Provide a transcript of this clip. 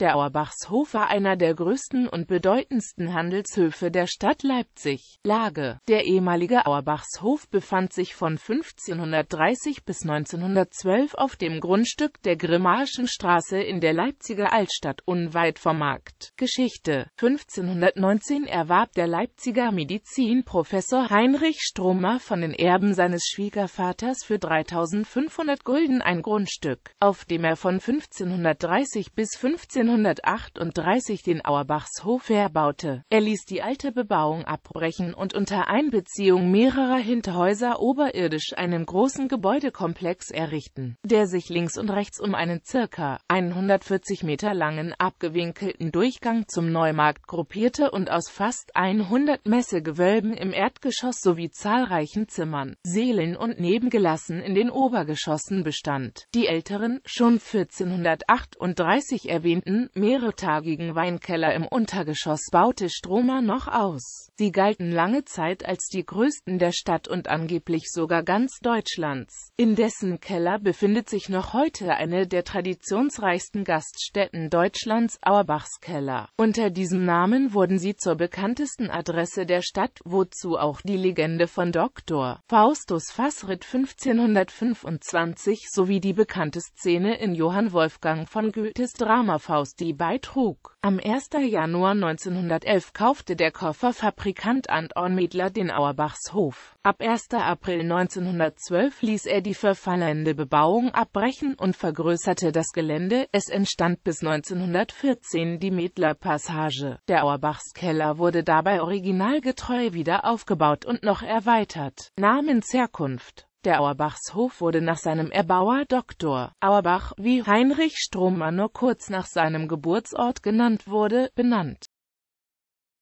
Der Auerbachshof war einer der größten und bedeutendsten Handelshöfe der Stadt Leipzig. Lage Der ehemalige Auerbachshof befand sich von 1530 bis 1912 auf dem Grundstück der Grimmaischen Straße in der Leipziger Altstadt unweit vom Markt. Geschichte 1519 erwarb der Leipziger Medizinprofessor Heinrich Stromer von den Erben seines Schwiegervaters für 3500 Gulden ein Grundstück, auf dem er von 1530 bis 15 1938 den Auerbachshof herbaute. Er ließ die alte Bebauung abbrechen und unter Einbeziehung mehrerer Hinterhäuser oberirdisch einen großen Gebäudekomplex errichten, der sich links und rechts um einen ca. 140 Meter langen abgewinkelten Durchgang zum Neumarkt gruppierte und aus fast 100 Messegewölben im Erdgeschoss sowie zahlreichen Zimmern, Seelen und Nebengelassen in den Obergeschossen bestand. Die älteren, schon 1438 erwähnten großen, mehretagigen Weinkeller im Untergeschoss baute Stromer noch aus. Sie galten lange Zeit als die größten der Stadt und angeblich sogar ganz Deutschlands. In dessen Keller befindet sich noch heute eine der traditionsreichsten Gaststätten Deutschlands, Auerbachs Keller. Unter diesem Namen wurden sie zur bekanntesten Adresse der Stadt, wozu auch die Legende von Dr. Faustus Fassritt 1525 sowie die bekannte Szene in Johann Wolfgang von Goethes Drama Faust die beitrug. Am 1. Januar 1911 kaufte der Kofferfabrikant Anton Medler den Auerbachshof. Ab 1. April 1912 ließ er die verfallende Bebauung abbrechen und vergrößerte das Gelände. Es entstand bis 1914 die Medler Passage. Der Auerbachs Keller wurde dabei originalgetreu wieder aufgebaut und noch erweitert. Namensherkunft der Auerbachshof wurde nach seinem Erbauer Dr. Auerbach, wie Heinrich Strohmann nur kurz nach seinem Geburtsort genannt wurde, benannt